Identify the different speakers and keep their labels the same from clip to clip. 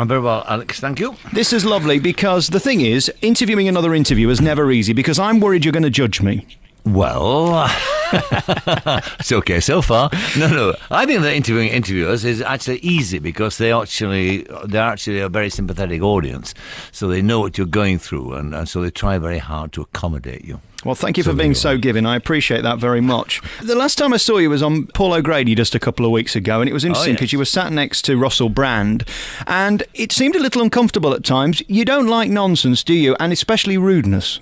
Speaker 1: I'm very well, Alex. Thank you. This is lovely because the thing is, interviewing another interviewer is never easy because I'm worried you're going to judge me. Well,
Speaker 2: it's okay so far. No, no, I think that interviewing interviewers is actually easy because they actually they're actually a very sympathetic audience, so they know what you're going through, and, and so they try very hard to accommodate you.
Speaker 1: Well, thank you so for being so giving. I appreciate that very much. The last time I saw you was on Paul O'Grady just a couple of weeks ago, and it was oh, interesting because oh, yes. you were sat next to Russell Brand, and it seemed a little uncomfortable at times. You don't like nonsense, do you? And especially rudeness.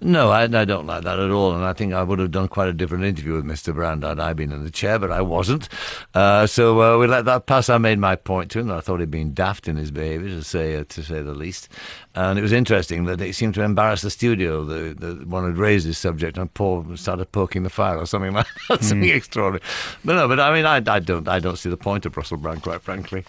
Speaker 2: No, I, I, don't like that at all, and I think I would have done quite a different interview with Mr. Brand had I been in the chair, but I wasn't. Uh, so uh, we let that pass. I made my point to him. I thought he'd been daft in his behaviour, to say uh, to say the least. And it was interesting that it seemed to embarrass the studio that, the one had raised this subject and Paul started poking the fire or something like that, mm. something extraordinary. But no, but I mean, I, I, don't, I don't see the point of Russell Brand, quite frankly.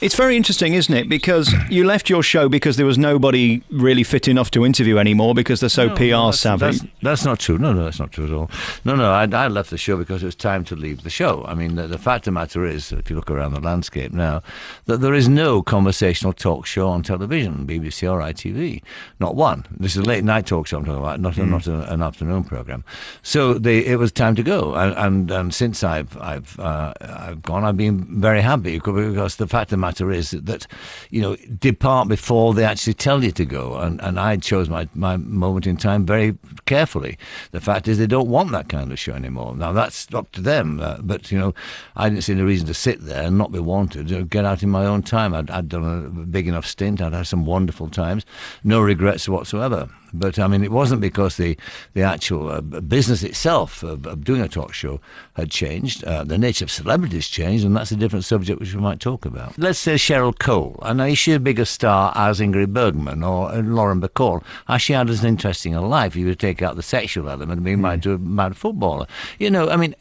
Speaker 1: It's very interesting, isn't it? Because you left your show because there was nobody really fit enough to interview anymore because they're so no, PR no, that's, savvy. That's, that's, not true. No, no, that's not true at all. No, no, I, I left the show because it was time
Speaker 2: to leave the show. I mean, the, the fact of the matter is, if you look around the landscape now, that there is no conversational talk show on television, BBC or ITV, not one. This is a late night talk show I'm talking about, not mm. not a, an afternoon program. So they, it was time to go, and and, and since I've I've uh, I've gone, I've been very happy because the fact of the matter is that you know depart before they actually tell you to go, and and I chose my my moment in time very carefully. The fact is they don't want that kind of show anymore. Now that's up to them, uh, but you know I didn't see any reason to sit there and not be wanted. You know, get out in my own time. I'd, I'd done a big enough stint. I'd had some wonderful time times, no regrets whatsoever. But I mean, it wasn't because the the actual uh, business itself of, of, doing a talk show had changed. Uh, the nature of celebrities changed, and that's a different subject which we might talk about. Let's say Cheryl Cole. And is she a bigger star as Ingrid Bergman or uh, Lauren Bacall? Has she had as interesting a life? You would take out the sexual element, and mm. married to a mad footballer. You know, I mean,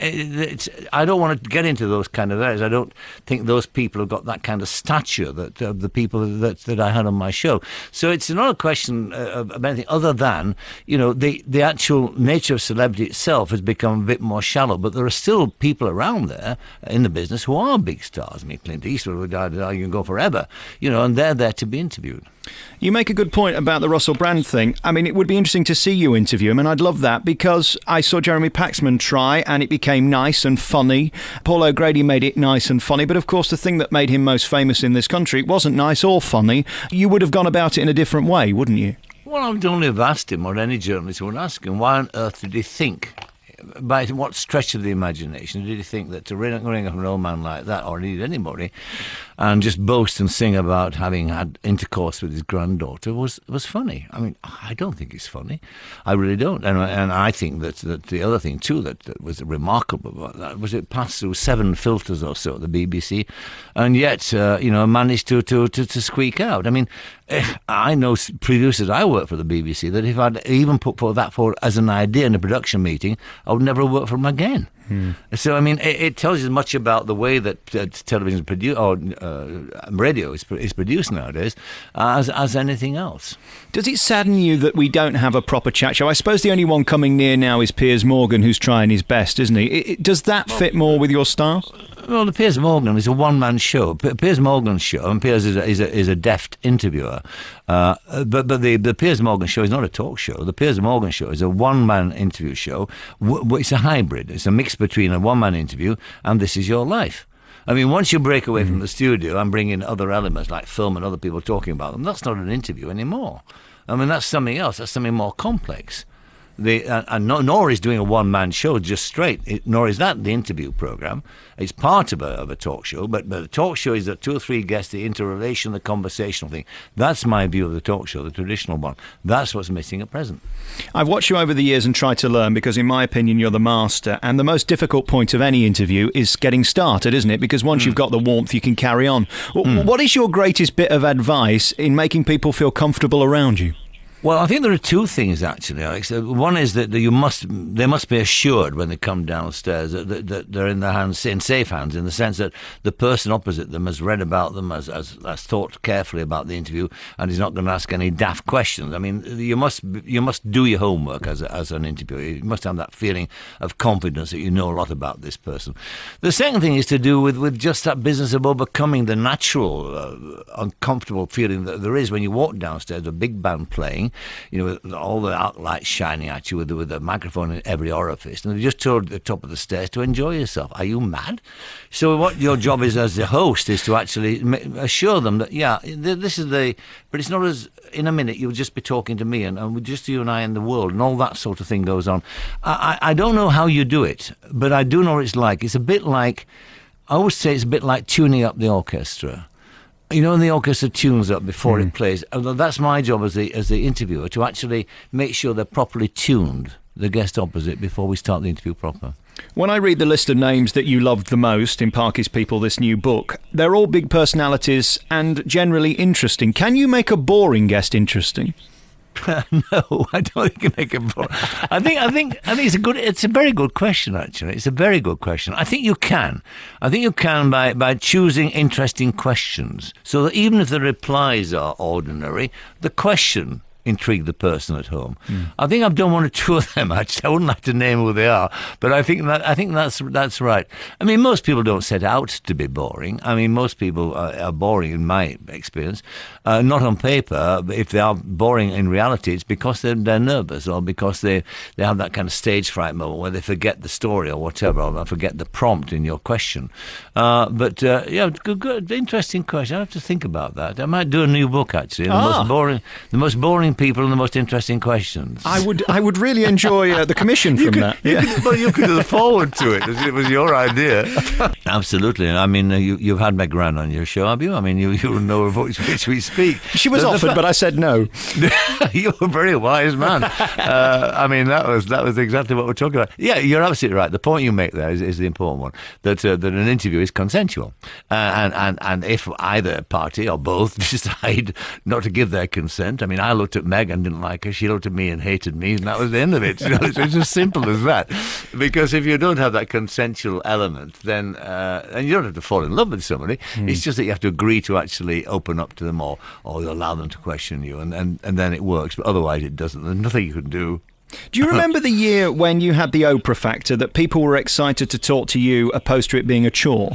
Speaker 2: I don't want to get into those kind of areas. I don't think those people have got that kind of stature that uh, the people that that I had on my show. So it's not a question uh, of anything other other than, you know, the, the actual nature of celebrity itself has become a bit more shallow, but there are still people around there in the business who are big stars. I mean, Clint Eastwood you can go forever,
Speaker 1: you know, and they're there to be interviewed. You make a good point about the Russell Brand thing. I mean, it would be interesting to see you interview him, and I'd love that because I saw Jeremy Paxman try and it became nice and funny. Paul O'Grady made it nice and funny, but of course, the thing that made him most famous in this country wasn't nice or funny. You would have gone about it in a different way, wouldn't you?
Speaker 2: Well, I would only have asked him, or any journalist would ask him, why on earth did he think, by what stretch of the imagination, did he think that to ring, ring up an old man like that, or indeed anybody, and just boast and sing about having had intercourse with his granddaughter was, was funny? I mean, I don't think it's funny. I really don't. And, and I think that, that the other thing, too, that, that was remarkable about that was it passed through seven filters or so at the BBC, and yet, uh, you know, managed to, to, to, to squeak out. I mean, Eh, I know producers I work for the BBC that if I'd even put forward that forward as an idea in a production meeting, I would never work for them again. Hmm. So, I mean, it, it, tells you as much about the way that uh, television is produced, or uh, radio is, is
Speaker 1: produced nowadays, as, as anything else. Does it sadden you that we don't have a proper chat show? I suppose the only one coming near now is Piers Morgan, who's trying his best, isn't he? It, it, does that fit more with your style? Well, the Piers Morgan is a one-man show. Piers Morgan's show, and Piers is a,
Speaker 2: is a, is a deft interviewer. Uh, but but the, the Piers Morgan show is not a talk show. The Piers Morgan show is a one-man interview show. it's a hybrid. It's a mix between a one man interview and This Is Your Life. I mean, once you break away mm. from the studio and bring in other elements like film and other people talking about them, that's not an interview anymore. I mean, that's something else, that's something more complex uh, and nor is doing a one man show just straight, it, nor is that the interview program. It's part of a, of a talk show, but, but the talk show is the two or three guests, the interrelation,
Speaker 1: the conversational thing. That's my view of the talk show, the traditional one. That's what's missing at present. I've watched you over the years and tried to learn because, in my opinion, you're the master. And the most difficult point of any interview is getting started, isn't it? Because once mm. you've hmm. got the warmth, you can carry on. Mm. What is your greatest bit of advice in making people feel comfortable around you? Well, I think there are two things actually,
Speaker 2: Alex. Uh, one is that you must they must be assured when they come downstairs that, that, that they're in the hands in safe hands, in the sense that the person opposite them has read about them, has, has, has thought carefully about the interview, and is not going to ask any daft questions. I mean, you must you must do your homework as a, as an interviewer. You must have that feeling of confidence that you know a lot about this person. The second thing is to do with with just that business of overcoming the natural uh, uncomfortable feeling that there is when you walk downstairs, a big band playing you know, with all the lights shining at you with, with microphone in every orifice, and they just told the top of the stairs to enjoy yourself. Are you mad? So what your job is as the host is to actually assure them that yeah, this is the, but it's not as in a minute you'll just be talking to me and, and just you and I and the world and all that sort of thing goes on. I, I, I don't know how you do it, but I do know what it's like. It's a bit like. I always say it's a bit like tuning up the orchestra you know, in the orchestra tunes up before mm. it hmm. plays. That's my job as the as the interviewer to actually make sure they're properly tuned, the guest opposite, before we start the interview proper.
Speaker 1: When I read the list of names that you loved the most in Parky's People, this new book, they're all big personalities and generally interesting. Can you make a boring guest interesting? no, I don't think you make it boring. I think I think I think it's a good. It's a very good question, actually. It's a very good question. I
Speaker 2: think you can. I think you can by by choosing interesting questions, so that even if the replies are ordinary, the question intrigue the person at home. Mm. I think I've done one or two of them. Actually, I wouldn't like to name who they are, but I think that I think that's that's right. I mean, most people don't set out to be boring. I mean, most people are, are boring in my experience, uh, not on paper. If they are boring in reality, it's because they're, they're nervous or because they they have that kind of stage fright moment where they forget the story or whatever, or forget the prompt in your question. Uh, but uh, yeah, good, good, interesting question. I have to think about that. I might do a new book actually. The most ah. boring, the most boring asking people the most interesting questions. I
Speaker 1: would, I would really enjoy uh, the commission from could, that. Yeah. You could, well, you
Speaker 2: could look forward to it. It was your idea. Absolutely. I mean, uh, you, you've had Meg Rand on your show, have you? I mean, you, you know voice which we speak. She was the, offered, the, but I said no. you're a very wise man. uh, I mean, that was that was exactly what we're talking about. Yeah, you're absolutely right. The point you make there is, is the important one that uh, that an interview is consensual, uh, and and and if either party or both decide not to give their consent, I mean, I looked at at Meg and didn't like her. She looked at me and hated me, and that was the end of it. You know, it's, it's, as simple as that. Because if you don't have that consensual element, then uh, and you don't have to fall in love with somebody. Mm. It's just that you have to agree to actually open up to them or or allow them to question you, and and, and then it works. But otherwise, it doesn't. There's nothing you can do.
Speaker 1: Do you remember the year when you had the Oprah factor that people were excited to talk to you opposed to it being a chore?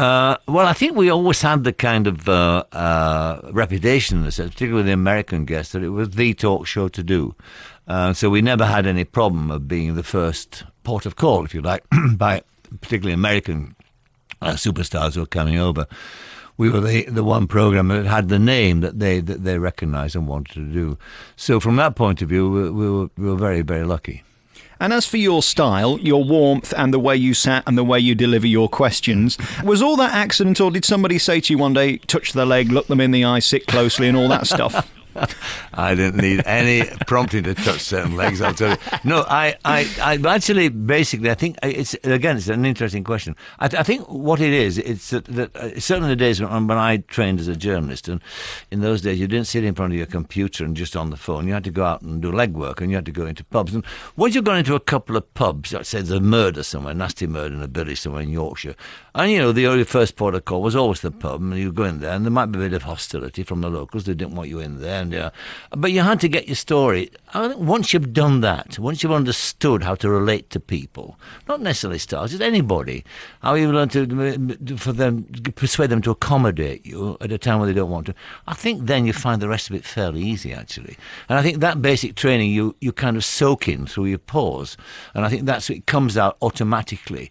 Speaker 2: Uh, well, I think we always had the kind of uh, uh, reputation in the sense, particularly the American guests, that it was the talk show to do. Uh, so we never had any problem of being the first port of call, if you like, by particularly American uh, superstars who were coming over. We were the, the one program that had the name that they that they recognised and wanted to do. So from that point of view, we, we were
Speaker 1: we were very very lucky. And as for your style, your warmth, and the way you sat and the way you deliver your questions, was all that accident, or did somebody say to you one day, touch the leg, look them in the eye, sit closely, and all that stuff?
Speaker 2: I didn't need any prompting to touch certain legs. I'll tell you. No, I, I, I actually, basically, I think it's again, it's an interesting question. I, I think what it is, it's that, that uh, certainly the days when, when, I trained as a journalist, and in those days you didn't sit in front of your computer and just on the phone. You had to go out and do legwork, and you had to go into pubs. And once you've gone into a couple of pubs, let's say a murder somewhere, nasty murder in a village somewhere in Yorkshire, and you know the only first call was always the pub, and you go in there, and there might be a bit of hostility from the locals. They didn't want you in there yeah. But you had to get your story. I think once you've done that, once you've understood how to relate to people, not necessarily stars, just anybody, how you learn to for them persuade them to accommodate you at a time when they don't want to. I think then you find the rest of it fairly easy actually. And I think that basic training you you kind of soak in through your pores, and I think that's it comes out automatically.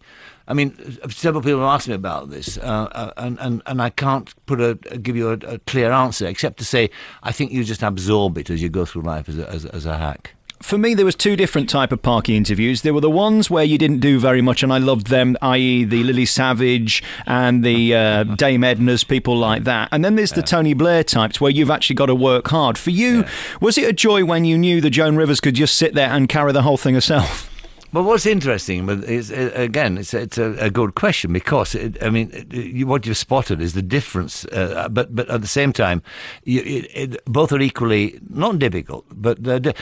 Speaker 2: I mean, several people have asked me about this, uh, uh and, and, and I can't put a, give you a, a, clear answer except to say I think you just absorb it as you go through life as a, as, as a hack
Speaker 1: for me there was two different type of parky interviews there were the ones where you didn't do very much and i loved them i.e the lily savage and the uh, dame edna's people like that and then there's yeah. the tony blair types where you've actually got to work hard for you yeah. was it a joy when you knew that joan rivers could just sit there and carry the whole thing herself but what's interesting, is uh, again, it's, it's a, a
Speaker 2: good question because it, I mean, it, you, what you've spotted is the difference. Uh, uh, but but at the same time, you, it, both are equally not difficult. But the,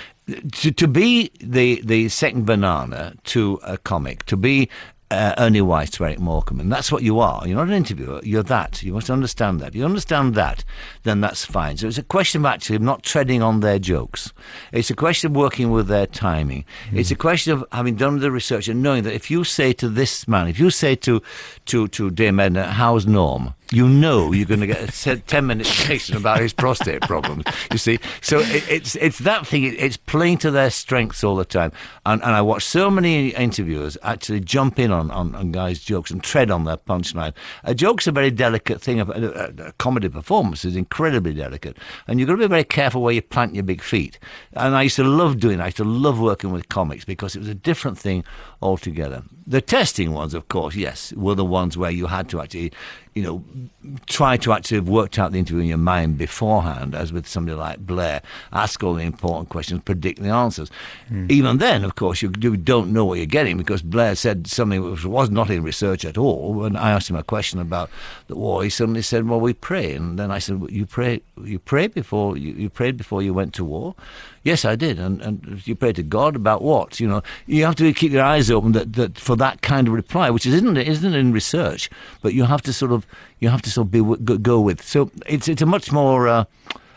Speaker 2: to, to be the, the second banana to a comic, to be uh, Ernie Weiss to Eric Morecambe. And that's what you are. You're not an interviewer. You're that. You must understand that. If you understand that, then that's fine. So it's a question of actually not treading on their jokes. It's a question of working with their timing. Mm. It's a question of having done the research and knowing that if you say to this man, if you say to, to, to Dear Medner, how's Norm? you know you're going to get a 10 minute chasing about his prostate problems, you see. So it, it's, it's that thing, it, it's playing to their strengths all the time. And, and I watch so many interviewers actually jump in on, on, on guys' jokes and tread on their punchline. A uh, joke's a very delicate thing, a, a, a comedy performance is incredibly delicate. And you've got to be very careful where you plant your big feet. And I used to love doing that, I used to love working with comics because it was a different thing altogether. The testing ones, of course, yes, were the ones where you had to actually you know, try to actually have worked out the interview in your mind beforehand, as with somebody like Blair. Ask all the important questions, predict the answers. Mm. Even then, of course, you, don't know what you're getting because Blair said something which was not in research at all. When I asked him a question about the war, he suddenly said, "Well, we pray." And then I said, well, "You pray, you pray before you, you prayed before you went to war." Yes, I did. And, and you pray to God about what? You know, you have to keep your eyes open that, that for that kind of reply, which is, isn't isn't in research, but you have to sort of you have to sort of be, go, go with. So it's it's a much more. Uh,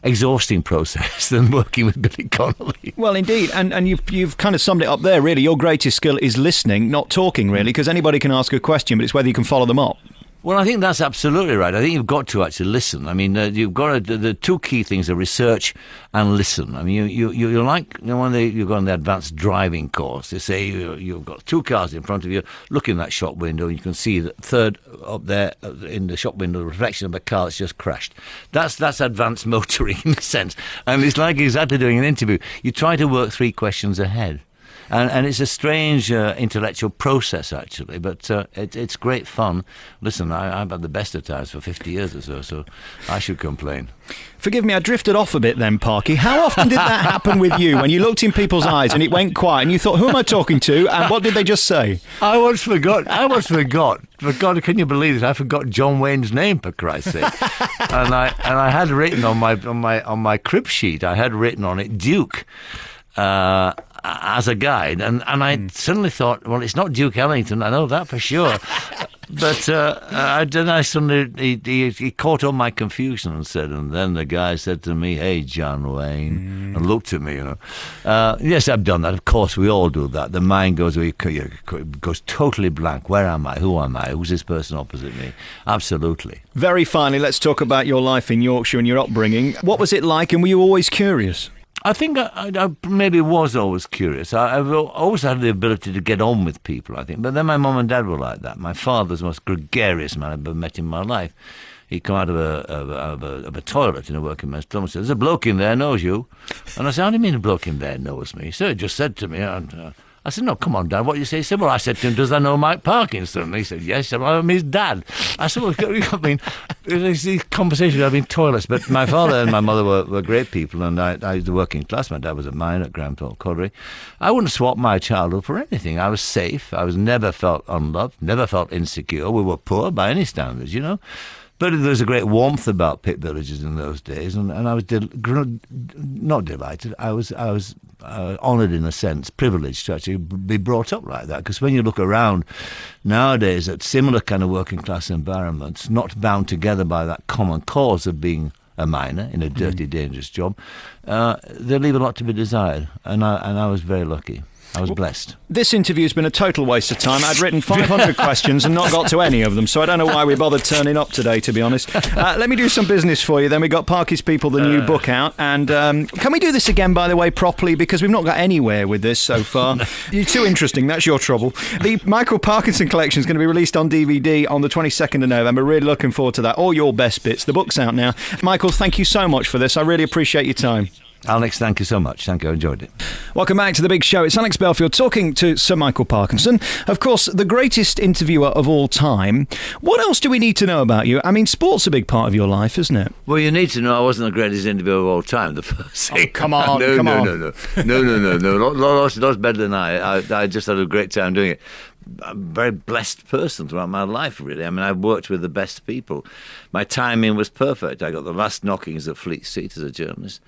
Speaker 2: exhausting process than working with Billy Connolly.
Speaker 1: Well, indeed, and and you've you've kind of summed it up there. Really, your greatest skill is listening, not talking, really, because anybody can ask a question, but it's whether you can follow them up. Well, I think that's absolutely right. I think you've got to actually listen. I mean, uh, you've got
Speaker 2: to, the two key things are research and listen. I mean, you you you you're like you know, when they, you go on the advanced driving course, they say you, have got two cars in front of you. Look in that shop window, and you can see the third up there uh, in the shop window, the reflection of a car that's just crashed. That's that's advanced motoring in a sense, and it's like exactly doing an interview. You try to work three questions ahead and, and it's a strange uh, intellectual process actually, but uh, it, it's great fun. Listen, I, I've had the best of times for 50 years or so, so I should complain.
Speaker 1: Forgive me, I drifted off a bit then, Parky. How often did that happen with you when you looked in people's eyes and it went quiet and you thought, who am I talking to and what did they just say?
Speaker 2: I once forgot. I once forgot. For God, can you believe it? I forgot John Wayne's name for Christ's sake. and I and I had written on my on my on my crib sheet. I had written on it Duke. Uh, as a guide. And, and I mm. suddenly thought, well, it's not Duke Ellington, I know that for sure. but uh, then I suddenly, he, he, he, caught on my confusion and said, and then the guy said to me, hey, John Wayne, mm. and looked at me, you know. Uh, yes, I've done that. Of course, we all do that. The mind goes, goes totally blank. Where am I? Who am I? Who's this person opposite me? Absolutely.
Speaker 1: Very finally, let's talk about your life in Yorkshire and your upbringing. What was it like, and were you always curious? I think I, I, maybe was always
Speaker 2: curious. I, have always had the ability to get on with people, I think. But then my mum and dad were like that. My father's the most gregarious man I've ever met in my life. He'd come out of a, of a, of a, of a toilet in a working man's dorm and said, There's a bloke in there knows you. And I said, How do you mean a bloke in there knows me? So he just said to me, and, uh, I said, no, come on, Dad, what you say? He said, well, I said to him, does that know Mike Parkinson? And he said, yes. I am his dad. I said, well, I mean, these conversations have been toilets, but my father and my mother were, were great people, and I, I was the working class. My dad was a mine at Granthorpe Colliery. I wouldn't swap my childhood for anything. I was safe. I was never felt unloved, never felt insecure. We were poor by any standards, you know. But there was a great warmth about pit villages in those days, and, and I was del- not delighted. I was I was uh, honoured in a sense, privileged to actually be brought up like that. Because when you look around nowadays at similar kind of working class environments, not bound together by that common cause of being a miner in a dirty, mm. dangerous job, uh, they leave a lot to be desired. And I and I was very lucky. I was blessed.
Speaker 1: This interview's been a total waste of time. I'd written 500 questions and not got to any of them, so I don't know why we bothered turning up today, to be honest. Uh, let me do some business for you then. we got Parky's People, the new uh. book out. And um, can we do this again, by the way, properly? Because we've not got anywhere with this so far. You're too interesting. That's your trouble. The Michael Parkinson collection is going to be released on DVD on the 22nd of November. Really looking forward to that. All your best bits. The book's out now. Michael, thank you so much for this. I really appreciate your time. Alex, thank you so much. Thank you. I enjoyed it. Welcome back to the big show. It's Alex Belfield talking to Sir Michael Parkinson. Of course, the greatest interviewer of all time. What else do we need to know about you? I mean, sport's a big part of your life, isn't it?
Speaker 2: Well, you need to know I wasn't the greatest interviewer of all time, the first oh, thing. Oh, come on, no, come no, on. No, no, no, no, no, no. Lots, lots better than I. I. I just had a great time doing it. I'm a very blessed person throughout my life, really. I mean, I've worked with the best people. My timing was perfect. I got the last knockings of Fleet Street as a journalist.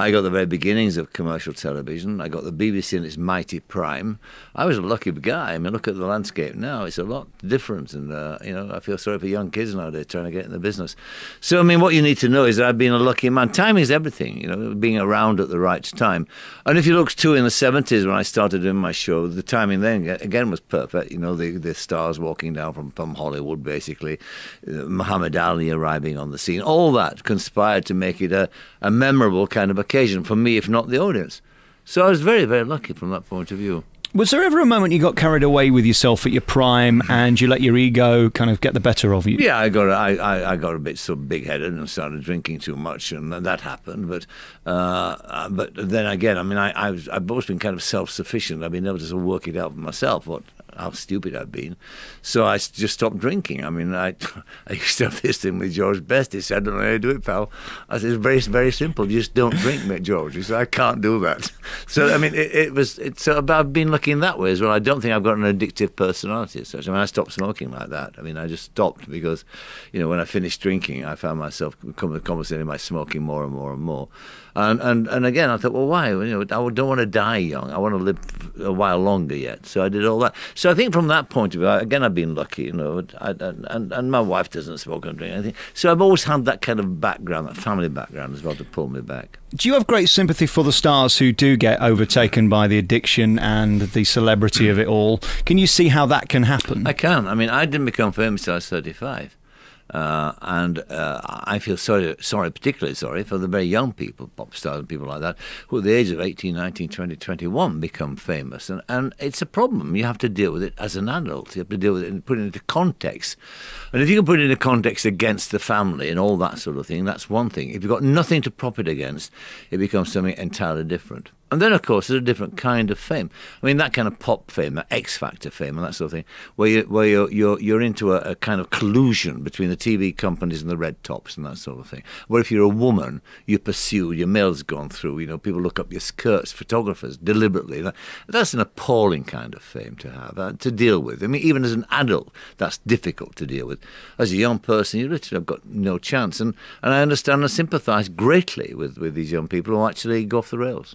Speaker 2: I got the very beginnings of commercial television. I got the BBC in its mighty prime. I was a lucky guy. I mean, look at the landscape now; it's a lot different. And uh, you know, I feel sorry for young kids nowadays trying to get in the business. So, I mean, what you need to know is that I've been a lucky man. Timing is everything. You know, being around at the right time. And if you look too in the seventies when I started doing my show, the timing then again was perfect. You know, the the stars walking down from from Hollywood, basically, uh, Muhammad Ali arriving on the scene. All that conspired to make it a, a memorable kind of a occasion for me, if not the audience. So I was very, very lucky from that point of view.
Speaker 1: Was there ever a moment you got carried away with yourself at your prime and you let your ego kind of get the better of you? Yeah,
Speaker 2: I got I, I, I got a bit so big headed and started drinking too much, and that happened. But uh, uh, but then again, I mean, I, I've, I've always been kind of self sufficient. I've been able to sort of work it out for myself what how stupid I've been. So I just stopped drinking. I mean, I, I used to have this thing with George Best. He said, I don't know how to do it, pal. I said, it's very, very simple. Just don't drink, mate, George. He said, I can't do that. So, I mean, it, it was, it's, so I've been looking that way as well. I don't think I've got an addictive personality as such. I mean, I stopped smoking like that. I mean, I just stopped because, you know, when I finished drinking, I found myself constantly about smoking more and more and more. And, and and again, I thought, well, why? You know, I don't want to die young. I want to live a while longer yet. So I did all that. So I think from that point of view, again, I've been lucky. You know, I, and and my wife doesn't smoke and drink anything. So I've always had that kind of background, that family background as well, to pull me back.
Speaker 1: Do you have great sympathy for the stars who do get overtaken by the addiction and the celebrity of it all? Can you see how that can happen? I can. I mean, I didn't become
Speaker 2: famous until I was thirty-five. Uh, and uh, I feel sorry, sorry, particularly sorry for the very young people, pop stars and people like that, who at the age of 18, 19, 20, 21 become famous. And, and it's a problem. You have to deal with it as an adult. You have to deal with it and put it into context. And if you can put it into context against the family and all that sort of thing, that's one thing. If you've got nothing to prop it against, it becomes something entirely different. And then, of course, there's a different kind of fame. I mean, that kind of pop fame, that X Factor fame, and that sort of thing, where you where you're you're, you're into a, a, kind of collusion between the TV companies and the red tops and that sort of thing. Where if you're a woman, you pursue your mail's gone through. You know, people look up your skirts, photographers deliberately. That, that's an appalling kind of fame to have uh, to deal with. I mean, even as an adult, that's difficult to deal with. As a young person, you literally have got no chance. And and I understand and sympathise greatly with with these young people who actually go off the rails.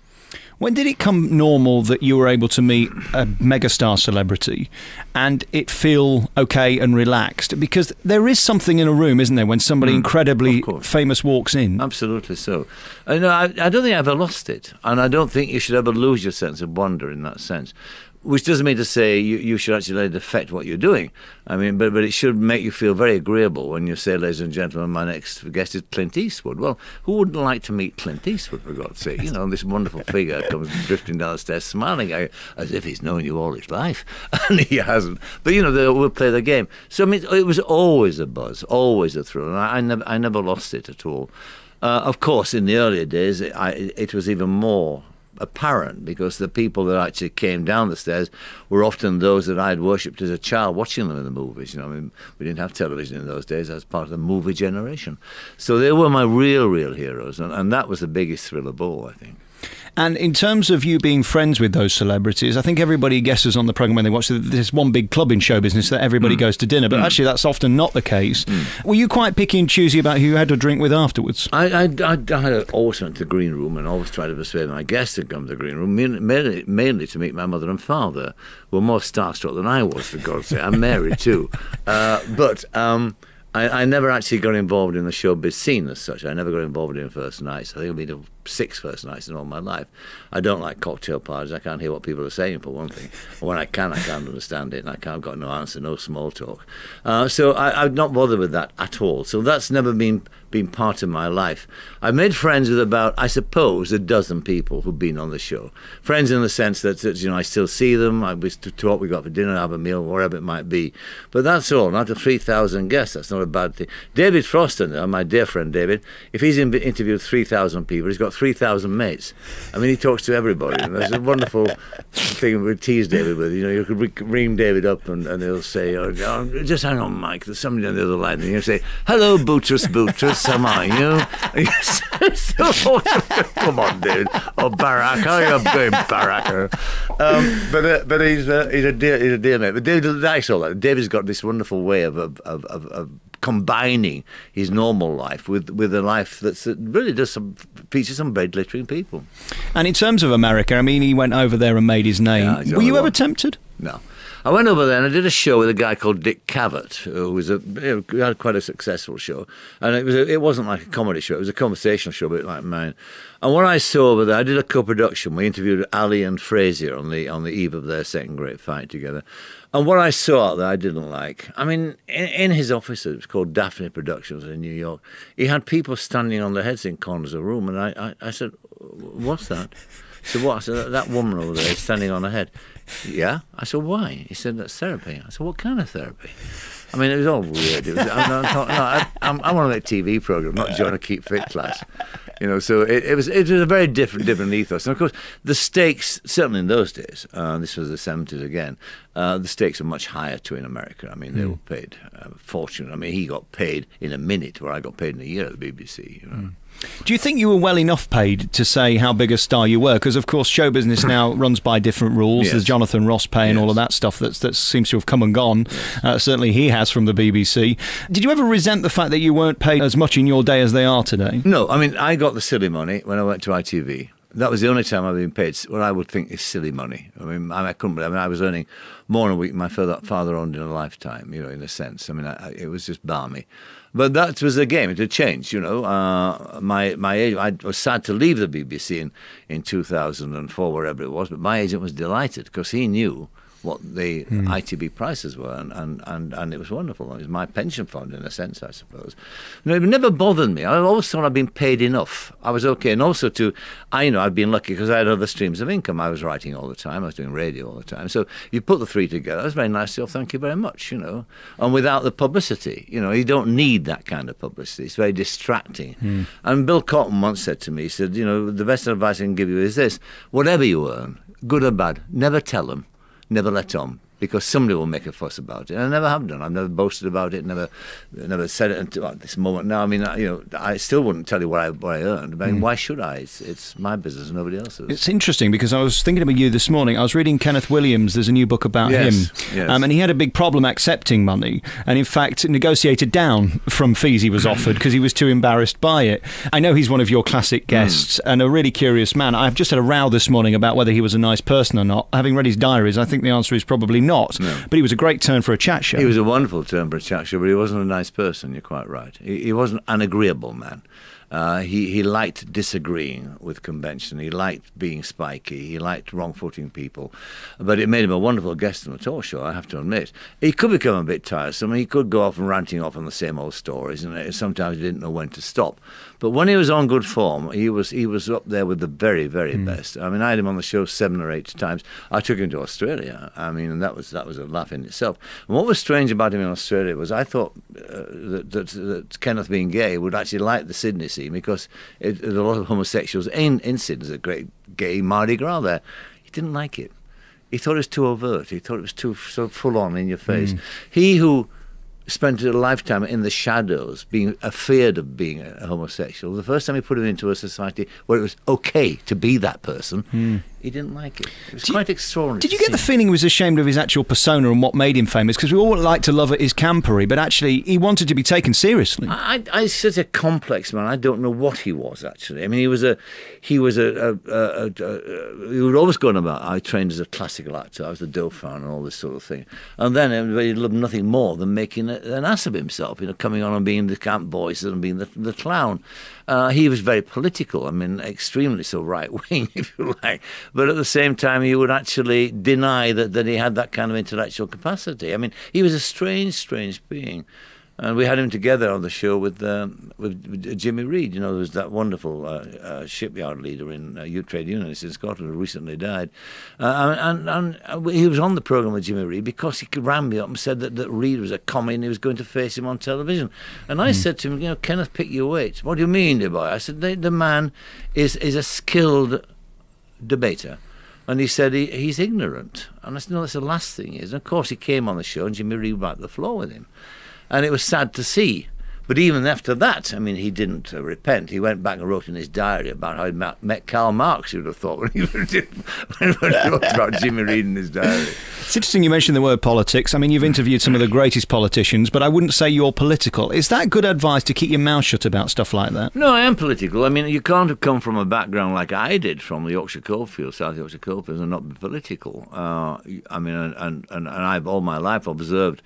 Speaker 1: When did it come normal that you were able to meet a megastar celebrity and it feel okay and relaxed? Because there is something in a room, isn't there, when somebody mm, incredibly famous walks in? Absolutely
Speaker 2: so. no, I, I don't think I ever lost it. And I don't think you should ever lose your sense of wonder in that sense which doesn't mean to say you, you should actually let it affect what you're doing. I mean, but, but it should make you feel very agreeable when you say, ladies and gentlemen, my next guest is Clint Eastwood. Well, who wouldn't like to meet Clint Eastwood, for God's sake? You know, this wonderful figure comes drifting down the stairs smiling at you as if he's known you all his life, and he hasn't. But, you know, they will play the game. So, I mean, it was always a buzz, always a thrill, and I, I, never, I never lost it at all. Uh, of course, in the earlier days, it, I, it was even more apparent because the people that actually came down the stairs were often those that I'd worshipped as a child watching them in the movies. You know, I mean, we didn't have television in those days. I was part of the movie generation. So they were my real, real heroes. And, and that was the biggest thrill of all, I think.
Speaker 1: And in terms of you being friends with those celebrities, I think everybody guesses on the program when they watch that there's one big club in show business that everybody mm. goes to dinner, but mm. actually that's often not the case. Mm. Were you quite picky and choosy about who you had to drink with afterwards? I, I,
Speaker 2: I, I always went to the green room and always tried to persuade my guests to come to the green room, mainly, mainly to meet my mother and father, were more starstruck than I was, for God's sake. I'm married too. Uh, but. Um, I, I, never actually got involved in the showbiz scene as such. I never got involved in first nights. I think I made a six first nights in all my life. I don't like cocktail parties. I can't hear what people are saying for one thing. when I can, I can't understand it, and I can't, I've got no answer, no small talk. Uh, so I, I'm not bothered with that at all. So that's never been been part of my life. I made friends with about, I suppose, a dozen people who've been on the show. Friends in the sense that, that you know I still see them. I was to talk. We got for dinner, have a meal, whatever it might be. But that's all. Not a three thousand guests. That's not a bad thing. David Frosten, uh, my dear friend David, if he's interviewed three thousand people, he's got three thousand mates. I mean, he talks to everybody, and that's a wonderful thing we tease David with. You know, you could ring David up, and, and he'll say, oh, "Just hang on, Mike. There's somebody on the other line." And you will say, "Hello, Bootrus, Bootrus, am I you?" come on, dude. or oh, Barack, how you going, Barack? Um, but uh, but he's uh, he's a dear he's a dear mate. But David likes all that. David's got this wonderful way of of, of, of combining his normal life with, with a life that's, that uh, really
Speaker 1: does some, features some very littering people. And in terms of America, I mean, he went over there and made his name. Yeah, Were you ever tempted?
Speaker 2: No. I went over there and I did a show with a guy called Dick Cavett, who was a had quite a successful show, and it was a, it wasn't like a comedy show; it was a conversational show, a bit like mine. And what I saw over there, I did a co-production. We interviewed Ali and Frazier on the on the eve of their second great fight together, and what I saw out there, I didn't like. I mean, in, in his office, it was called Daphne Productions in New York. He had people standing on their heads in corners of the room, and I, I, I said, "What's that?" He said, what? I said, that woman over there standing on her head. Yeah. I said, why? He said, that's therapy. I said, what kind of therapy? I mean, it was all weird. It was, I'm, I'm, talk, no, I, am on a TV program, not a Keep Fit class. You know, so it, it, was it was a very different different ethos. And of course, the stakes certainly in those days. Uh, this was the seventies again. Uh, the stakes are much higher too in America. I mean, they were hmm. paid a uh, fortune. I mean, he got paid in a minute, where I got paid in a year at the BBC. You know? mm.
Speaker 1: Do you think you were well enough paid to say how big a star you were? Because of course, show business now runs by different rules. Yes. There's Jonathan Ross pay and yes. all of that stuff that that seems to have come and gone. Uh, certainly, he has from the BBC. Did you ever resent the fact that you weren't paid as much in your day as they are today? No, I mean, I
Speaker 2: got the silly money when I went to ITV. That was the only time I've been paid what I would think is silly money. I mean, I, I couldn't. I mean, I was earning more in a week than my father, father owned in a lifetime. You know, in a sense. I mean, I, it was just balmy. But that was the game. It had changed, you know. Uh, my my agent, I was sad to leave the BBC in, in 2004, wherever it was, but my agent was delighted because he knew what the mm. ITB prices were, and, and, and, and it was wonderful. It was my pension fund, in a sense, I suppose. You know, it never bothered me. I always thought I'd been paid enough. I was okay. And also, too, I, you know, I'd been lucky because I had other streams of income. I was writing all the time. I was doing radio all the time. So you put the three together. that's was very nice of Thank you very much, you know. And without the publicity, you know, you don't need that kind of publicity. It's very distracting. Mm. And Bill Cotton once said to me, he said, you know, the best advice I can give you is this, whatever you earn, good or bad, never tell them never let on because somebody will make a fuss about it. And I never have done. I've never boasted about it. Never, never said it until this moment. Now, I mean, I, you know, I still wouldn't tell you what I what I earned. I mean, mm. why should I? It's, it's my business, nobody else's.
Speaker 1: It's interesting because I was thinking about you this morning. I was reading Kenneth Williams. There's a new book about yes, him, yes. Um, and he had a big problem accepting money, and in fact negotiated down from fees he was offered because he was too embarrassed by it. I know he's one of your classic hmm. guests mm. and a really curious man. I've just had a row this morning about whether he was a nice person or not. Having read his diaries, I think the answer is probably not not. No. But he was a great turn for a chat show. He was a
Speaker 2: wonderful turn for a chat show, but he wasn't a nice person. You're quite right. He, he was an agreeable man. Uh, he, he liked disagreeing with convention. He liked being spiky. He liked wrong footing people. But it made him a wonderful guest on the talk show, I have to admit. He could become a bit tiresome. He could go off and ranting off on the same old stories, and sometimes he didn't know when to stop. But when he was on good form, he was he was up there with the very very mm. best. I mean, I had him on the show seven or eight times. I took him to Australia. I mean, and that was that was a laugh in itself. And what was strange about him in Australia was I thought uh, that, that, that Kenneth being gay would actually like the Sydney because it, there's a lot of homosexuals in, in Sydney. There's a great gay Mardi Gras there. He didn't like it. He thought it was too overt. He thought it was too full on in your face. Mm. He who spent a lifetime in the shadows, being afraid of being a homosexual. The first time he put him into a society where it was okay to be that person, mm he didn't like it. It was did quite you, extraordinary.
Speaker 1: Did you get the feeling he was ashamed of his actual persona and what made him famous? Because we all like to love his campery, but actually he wanted to be taken seriously.
Speaker 2: I, I, such a complex man. I don't know what he was actually. I mean, he was a, he was a, a, a, a he would always go on about I trained as a classical actor. I was the Dauphin and all this sort of thing. And then um, he loved nothing more than making an ass of himself. You know, coming on and being the camp boys and being the, the clown. Uh, he was very political. I mean, extremely so right wing, if you like but at the same time, he would actually deny that, that he had that kind of intellectual capacity. I mean, he was a strange, strange being. And we had him together on the show with um, with, with, uh, Jimmy Reed. You know, there was that wonderful uh, uh, shipyard leader in uh, trade unionists in Scotland who recently died. Uh, and, and, he was on the programme with Jimmy Reed because he ran me up and said that, that Reed was a commie and he was going to face him on television. And I mm. said to him, you know, Kenneth, pick your weights. What do you mean, boy? I said, the, the man is, is a skilled debater. And he said he, he's ignorant. And I said, no, that's the last thing is. And of course, he came on the show and Jimmy rewound the floor with him. And it was sad to see but even after that, I mean, he didn't uh, repent. He went back and wrote in his diary about how he met Karl Marx, you'd have thought, when he, when he wrote about Jimmy Reed in his diary.
Speaker 1: It's interesting you mentioned the word politics. I mean, you've interviewed some of the greatest politicians, but I wouldn't say you're political. Is that good advice to keep your mouth shut about stuff like that? No, I am political.
Speaker 2: I mean, you can't have come from a background like I did from the Yorkshire Coalfields, South Yorkshire Coalfields, and not be political. Uh, I mean, and, and, and I've all my life observed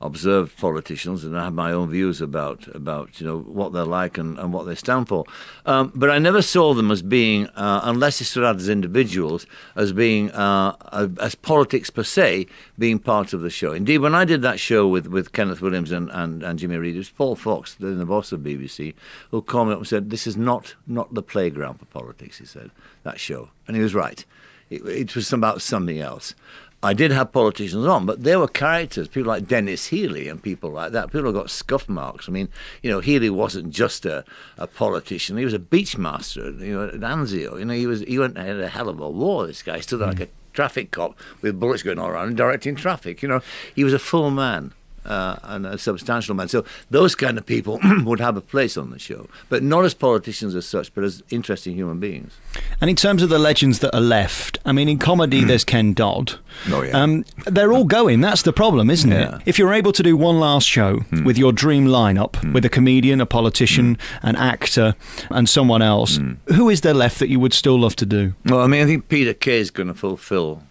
Speaker 2: observed politicians, and I have my own views about about you know what they're like and, and what they stand for. Um, but I never saw them as being, uh, unless it stood out as individuals, as being uh, as politics per se being part of the show. Indeed, when I did that show with, with Kenneth Williams and, and, and Jimmy Reed, it was Paul Fox, then the boss of BBC, who called me up and said, "This is not not the playground for politics." He said that show, and he was right. It, it was about something else. I did have politicians on, but there were characters, people like Dennis Healy and people like that. People got scuff marks. I mean, you know, Healy wasn't just a, a politician; he was a beachmaster. You know, at Anzio, you know, he was he went had a hell of a war. This guy he stood mm. like hmm. a traffic cop with bullets going all around and directing traffic. You know, he was a full man uh, and a substantial man. So those kind of people would have a place on the show, but not as politicians as such, but
Speaker 1: as interesting human beings. And in terms of the legends that are left, I mean, in comedy mm. there's Ken Dodd. Oh yeah. Um, they're all going. That's the problem, isn't yeah. it? If you're able to do one last show mm. with your dream lineup, mm. with a comedian, a politician, mm. an actor, and someone else, hmm. who is there left that you would still love to do?
Speaker 2: Well, I mean, I think Peter Kay is going to fulfil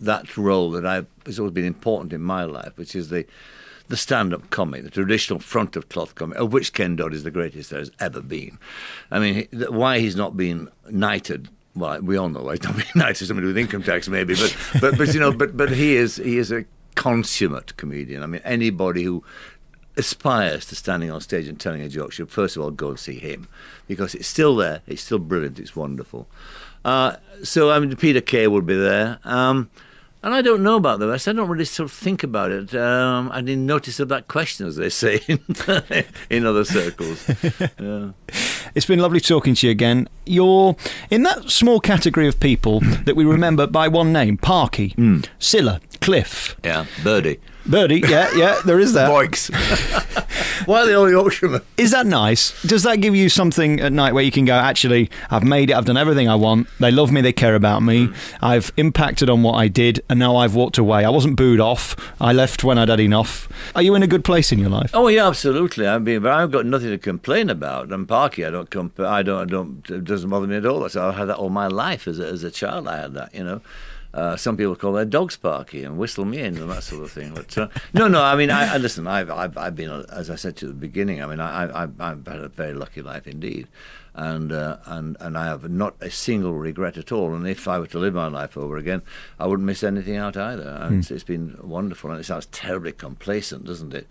Speaker 2: that role that I has always been important in my life, which is the the stand-up comic, the traditional front-of-cloth comic, of which Ken Dodd is the greatest there has ever been. I mean, why he's not been knighted well, we all know why he's not being knighted to somebody with income tax, maybe, but but but you know, but but he is he is a consummate comedian. I mean, anybody who aspires to standing on stage and telling a joke should first of all go and see him because it's still there, it's still brilliant, it's wonderful. Uh, so I mean, Peter Kay will be there. Um, and I don't know about the rest. I don't really sort of think about it. Um, I didn't notice of that question, as they say in, in other circles.
Speaker 1: Yeah. It's been lovely talking to you again. You're in that small category of people that we remember by one name Parky, mm. Silla, Cliff. Yeah, Birdie. Birdie, yeah, yeah, there is that. Boinks. Why the only option? Is that nice? Does that give you something at night where you can go, actually, I've made it, I've done everything I want, they love me, they care about me, mm. I've impacted on what I did, and now I've walked away. I wasn't booed off, I left when I'd had enough. Are you in a good place in your life?
Speaker 2: Oh, yeah, absolutely. I mean, but I've got nothing to complain about. I'm Parky, I don't, come. I don't, I don't, it doesn't bother me at all. So I had that all my life as a, as a child, I had that, you know. Uh, some people call their dogs sparky and whistle me in and that sort of thing. But uh, no, no, I mean, I, I listen. I've, I've, I've, been, as I said to the beginning. I mean, I, have had a very lucky life indeed, and uh, and and I have not a single regret at all. And if I were to live my life over again, I wouldn't miss anything out either. Mm. It's, it's been wonderful, and it sounds terribly complacent, doesn't it?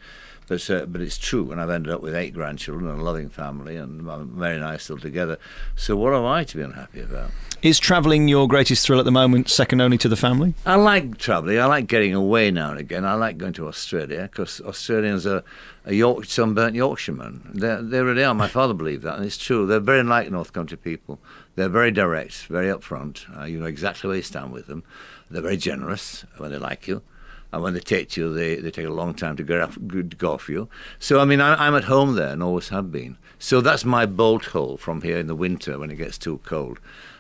Speaker 2: But, uh, but it's true, and I've ended up with eight grandchildren and a loving family, and I'm very nice still together. So what am I to be unhappy about?
Speaker 1: Is travelling your greatest thrill at the moment, second only to the family?
Speaker 2: I like travelling. I like getting away now and again. I like going to Australia because Australians are a York, sunburnt Yorkshireman. they they really are. My father believed that, and it's true. They're very like North Country people. They're very direct, very upfront. Uh, you know exactly where you stand with them. They're very generous when they like you and when they take you, they, they take a long time to graph, go off you. So, I mean, I, am at home there and always have been. So that's my bolt hole from here in the
Speaker 1: winter when it gets too cold.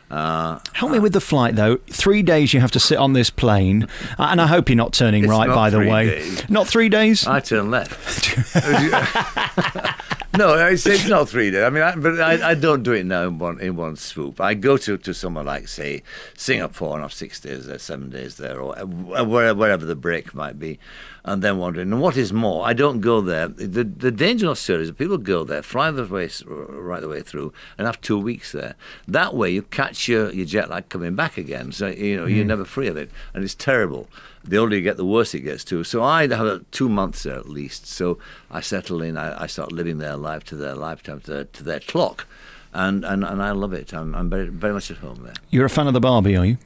Speaker 1: Uh, Help me uh, with the flight though. Three days you have to sit on this plane, uh, and I hope you're not turning right. Not by the way, days. not three days. I turn left.
Speaker 2: no, it's not three days. I mean, I, but I, I, don't do it now in one in one swoop. I go to, to somewhere like say Singapore and I've six days there, seven days there, or uh, wherever, wherever the break might be, and then wandering. And what is more, I don't go there. The, the danger of Australia is that people go there, fly the way, right the way through, and have two weeks there. That way, you catch your, your jet lag coming back again. So, you know, mm. you're hmm. never free of it. And it's terrible. The older you get, the worse it gets, too. So I have two months there at least. So I settle in, I, I start living their life to their lifetime, to their, to their clock. And, and, and I love it. I'm, I'm very, very much at home there.
Speaker 1: You're a fan of the Barbie, are you?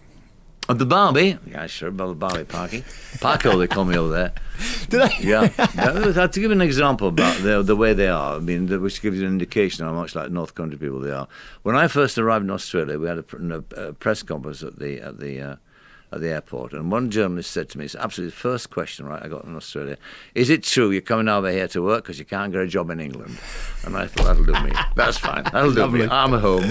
Speaker 1: the Barbie,
Speaker 2: yeah, sure, about the Barbie Parky. Parko, they call me over there. Did I? Yeah. to give an example about the, the way they are, I mean, which gives you an indication how much like North Country people they are. When I first arrived in Australia, we had a, a press conference at the at the uh, at the airport. And one journalist said to me, it's absolutely the first question, right, I got in Australia, is it true you're coming over here to work because you can't get a job in England? And I thought, that'll do me. That's fine. That'll do me. I'm home.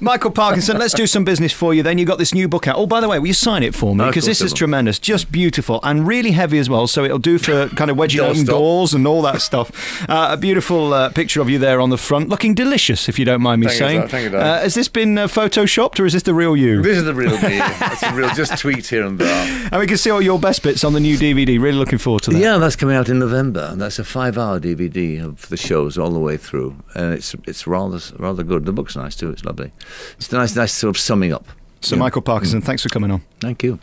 Speaker 1: Michael Parkinson, let's do some business for you then. You've got this new book out. Oh, by the way, will you sign it for me? Because this is tremendous. Just beautiful and really heavy as well. So it'll do for kind of wedging open doors and all that stuff. Uh, a beautiful uh, picture of you there on the front, looking delicious, if you don't mind me Thank saying. You, Thank you, uh, Has this been uh, photoshopped or is this the real you? This is the real me.
Speaker 2: It's real,
Speaker 1: just tweet here and there. and we can see all your best bits on the new DVD. Really looking forward to that. Yeah, that's coming out in November. And that's a
Speaker 2: five-hour DVD of the shows all the way through, and it's it's rather rather good. The book's nice too. It's lovely. It's a nice nice sort of summing up. So, yeah. Michael
Speaker 1: Parkinson, thanks for coming on. Thank you.